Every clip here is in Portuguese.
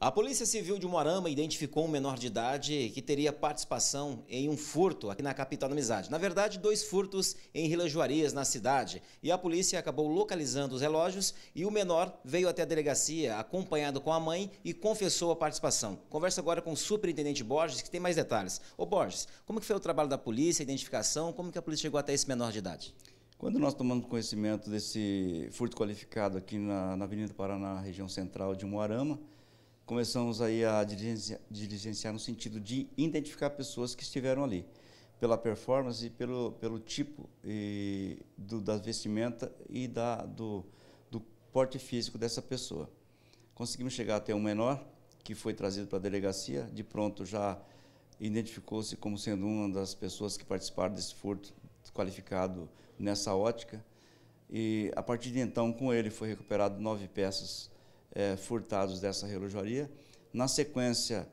A Polícia Civil de Moarama identificou um menor de idade que teria participação em um furto aqui na capital da Amizade. Na verdade, dois furtos em relojoarias na cidade. E a polícia acabou localizando os relógios e o menor veio até a delegacia acompanhado com a mãe e confessou a participação. Conversa agora com o superintendente Borges, que tem mais detalhes. Ô Borges, como que foi o trabalho da polícia, a identificação, como que a polícia chegou até esse menor de idade? Quando nós tomamos conhecimento desse furto qualificado aqui na, na Avenida Paraná, região central de Moarama, começamos aí a diligenciar, diligenciar no sentido de identificar pessoas que estiveram ali, pela performance e pelo, pelo tipo e do, da vestimenta e da, do, do porte físico dessa pessoa. Conseguimos chegar até um menor, que foi trazido para a delegacia, de pronto já identificou-se como sendo uma das pessoas que participaram desse furto qualificado nessa ótica. E a partir de então, com ele, foi recuperado nove peças é, furtados dessa relojaria. Na sequência,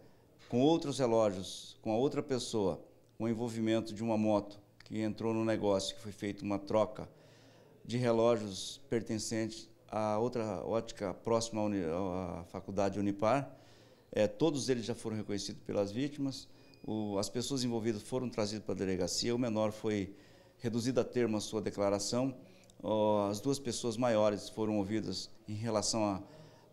com outros relógios, com a outra pessoa, com o envolvimento de uma moto que entrou no negócio, que foi feita uma troca de relógios pertencentes a outra ótica próxima à, à faculdade Unipar. É, todos eles já foram reconhecidos pelas vítimas. O, as pessoas envolvidas foram trazidas para a delegacia. O menor foi reduzido a termo a sua declaração. as duas pessoas maiores foram ouvidas em relação a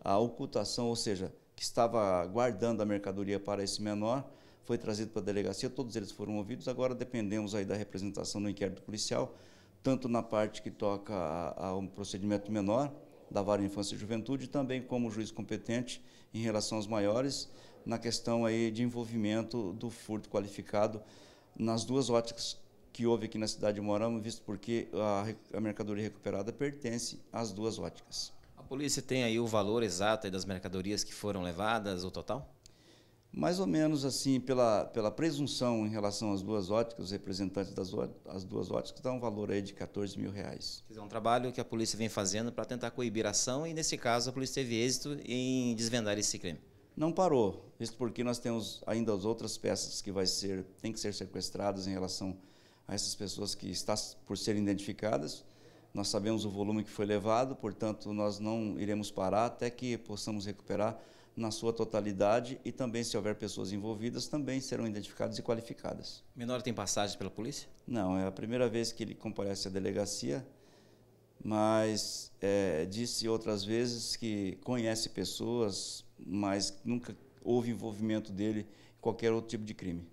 a ocultação, ou seja, que estava guardando a mercadoria para esse menor, foi trazido para a delegacia, todos eles foram ouvidos. Agora dependemos aí da representação no inquérito policial, tanto na parte que toca ao um procedimento menor, da Vara Infância e Juventude, também como juiz competente em relação aos maiores, na questão aí de envolvimento do furto qualificado nas duas óticas que houve aqui na cidade de Morama, visto porque a, a mercadoria recuperada pertence às duas óticas polícia tem aí o valor exato das mercadorias que foram levadas, o total? Mais ou menos assim, pela, pela presunção em relação às duas óticas, os representantes das as duas óticas dá um valor aí de 14 mil reais. É um trabalho que a polícia vem fazendo para tentar coibir a ação e, nesse caso, a polícia teve êxito em desvendar esse crime. Não parou, isso porque nós temos ainda as outras peças que vai ser, tem que ser sequestradas em relação a essas pessoas que estão por serem identificadas. Nós sabemos o volume que foi levado, portanto, nós não iremos parar até que possamos recuperar na sua totalidade e também, se houver pessoas envolvidas, também serão identificadas e qualificadas. O menor tem passagem pela polícia? Não, é a primeira vez que ele comparece à delegacia, mas é, disse outras vezes que conhece pessoas, mas nunca houve envolvimento dele em qualquer outro tipo de crime.